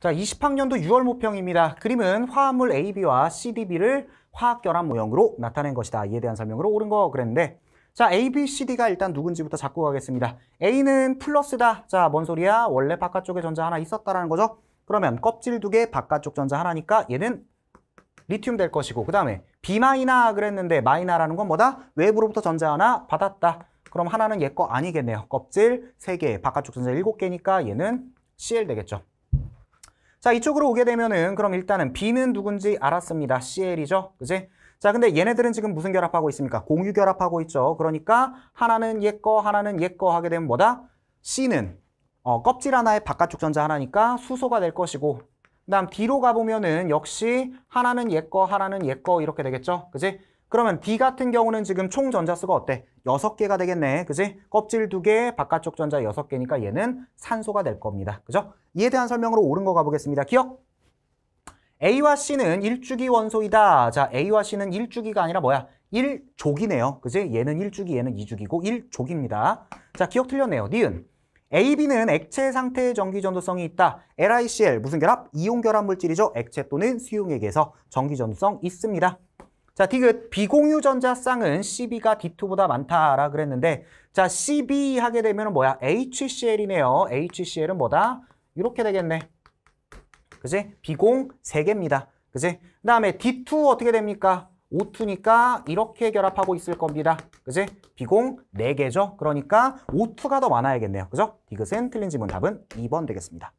자, 20학년도 6월 모평입니다. 그림은 화합물 AB와 CDB를 화학결합 모형으로 나타낸 것이다. 이에 대한 설명으로 옳은 거 그랬는데 자, A, B, C, D가 일단 누군지부터 잡고 가겠습니다. A는 플러스다. 자, 뭔 소리야? 원래 바깥쪽에 전자 하나 있었다라는 거죠. 그러면 껍질 두 개, 바깥쪽 전자 하나니까 얘는 리튬 될 것이고 그 다음에 B 마이나 그랬는데 마이나라는 건 뭐다? 외부로부터 전자 하나 받았다. 그럼 하나는 얘 거 아니겠네요. 껍질 세개 바깥쪽 전자 일곱 개니까 얘는 CL 되겠죠. 자, 이쪽으로 오게 되면은 그럼 일단은 B는 누군지 알았습니다. CL이죠. 그지? 자, 근데 얘네들은 지금 무슨 결합하고 있습니까? 공유 결합하고 있죠. 그러니까 하나는 얘 거, 하나는 얘 거 하게 되면 뭐다? C는 어, 껍질 하나에 바깥쪽 전자 하나니까 수소가 될 것이고 그다음 D로 가보면은 역시 하나는 얘 거, 하나는 얘 거 이렇게 되겠죠. 그지? 그러면 D 같은 경우는 지금 총 전자수가 어때? 6개가 되겠네. 그지? 껍질 2개, 바깥쪽 전자 6개니까 얘는 산소가 될 겁니다. 그죠? 이에 대한 설명으로 옳은 거 가보겠습니다. 기억! A와 C는 1주기 원소이다. 자, A와 C는 1주기가 아니라 뭐야? 1족이네요 그지? 얘는 1주기, 얘는 2주기고 1족입니다 자, 기억 틀렸네요. 니은. AB는 액체 상태의 전기 전도성이 있다. LICl, 무슨 결합? 이온 결합 물질이죠. 액체 또는 수용액에서 전기 전도성 있습니다. 자, 디귿 비공유 전자 쌍은 CB가 D2보다 많다라 그랬는데 자, CB 하게 되면 뭐야? HCl이네요. HCl은 뭐다? 이렇게 되겠네. 그지? 비공 3개입니다. 그지? 그 다음에 D2 어떻게 됩니까? O2니까 이렇게 결합하고 있을 겁니다. 그지? 비공 4개죠? 그러니까 O2가 더 많아야겠네요. 그죠? 디귿은 틀린 지문 답은 2번 되겠습니다.